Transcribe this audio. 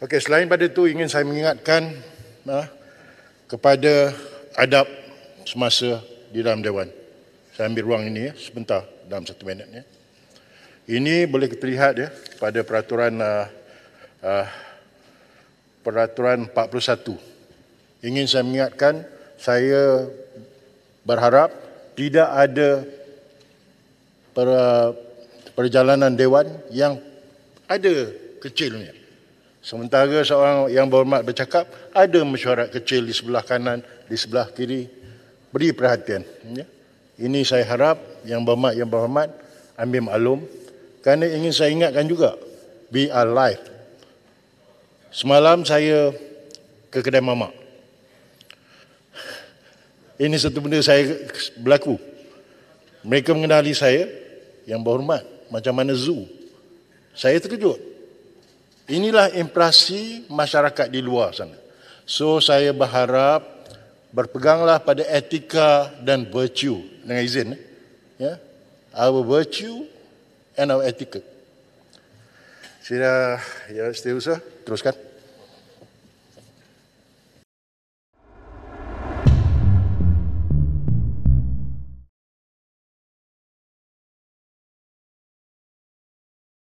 Okey, selain pada itu ingin saya mengingatkan uh, kepada adab semasa di dalam dewan. Saya ambil ruang ini ya, sebentar dalam satu minit ya. Ini boleh kita lihat ya pada peraturan uh, uh, peraturan 41. Ingin saya mengingatkan saya berharap tidak ada per, ah, perjalanan dewan yang ada kecilnya. Sementara seorang yang berhormat bercakap, ada mesyuarat kecil di sebelah kanan, di sebelah kiri. Beri perhatian. Ya. Ini saya harap yang berhormat, yang berhormat, ambil maklum. Kerana ingin saya ingatkan juga, be alive. Semalam saya ke kedai mamak. Ini satu benda saya berlaku. Mereka mengenali saya yang berhormat. Macam mana zoo. Saya terkejut. Inilah impresi masyarakat di luar sana. So saya berharap berpeganglah pada etika dan virtue dengan izin. Eh? Ya, yeah. our virtue and our etika. Sila, ya, setiausaha, teruskan.